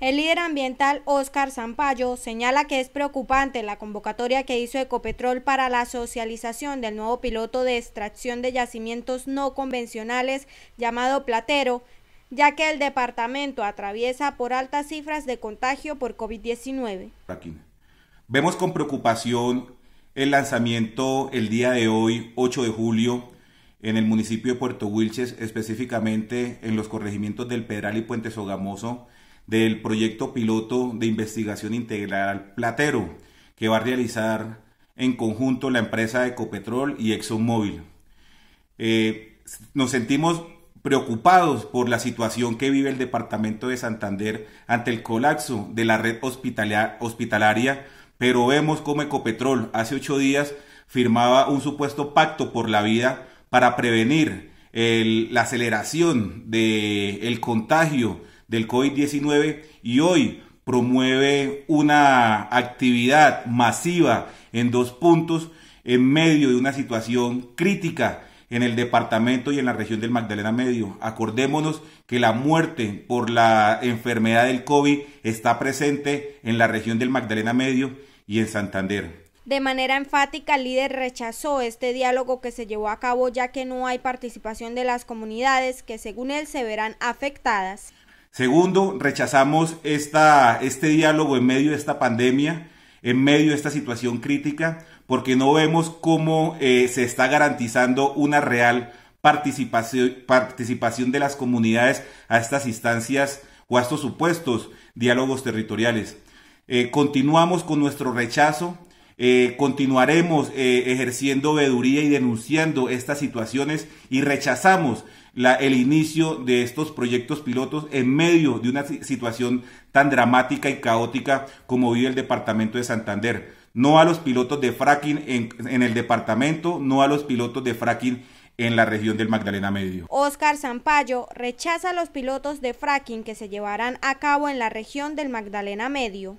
El líder ambiental Óscar Zampayo señala que es preocupante la convocatoria que hizo Ecopetrol para la socialización del nuevo piloto de extracción de yacimientos no convencionales llamado Platero, ya que el departamento atraviesa por altas cifras de contagio por COVID-19. Vemos con preocupación el lanzamiento el día de hoy, 8 de julio, en el municipio de Puerto Wilches, específicamente en los corregimientos del Pedral y Puente Sogamoso, del proyecto piloto de investigación integral Platero, que va a realizar en conjunto la empresa Ecopetrol y ExxonMobil. Eh, nos sentimos preocupados por la situación que vive el departamento de Santander ante el colapso de la red hospitalaria, pero vemos como Ecopetrol hace ocho días firmaba un supuesto pacto por la vida para prevenir la aceleración del contagio del COVID-19 y hoy promueve una actividad masiva en dos puntos en medio de una situación crítica en el departamento y en la región del Magdalena Medio. Acordémonos que la muerte por la enfermedad del COVID está presente en la región del Magdalena Medio y en Santander. De manera enfática, el líder rechazó este diálogo que se llevó a cabo ya que no hay participación de las comunidades que según él se verán afectadas. Segundo, rechazamos este diálogo en medio de esta pandemia, en medio de esta situación crítica, porque no vemos cómo eh, se está garantizando una real participación, de las comunidades a estas instancias o a estos supuestos diálogos territoriales. Eh, continuamos con nuestro rechazo eh, continuaremos eh, ejerciendo veeduría y denunciando estas situaciones y rechazamos el inicio de estos proyectos pilotos en medio de una situación tan dramática y caótica como vive el departamento de Santander. No a los pilotos de fracking en, el departamento, no a los pilotos de fracking en la región del Magdalena Medio. Oscar Zampallo rechaza los pilotos de fracking que se llevarán a cabo en la región del Magdalena Medio.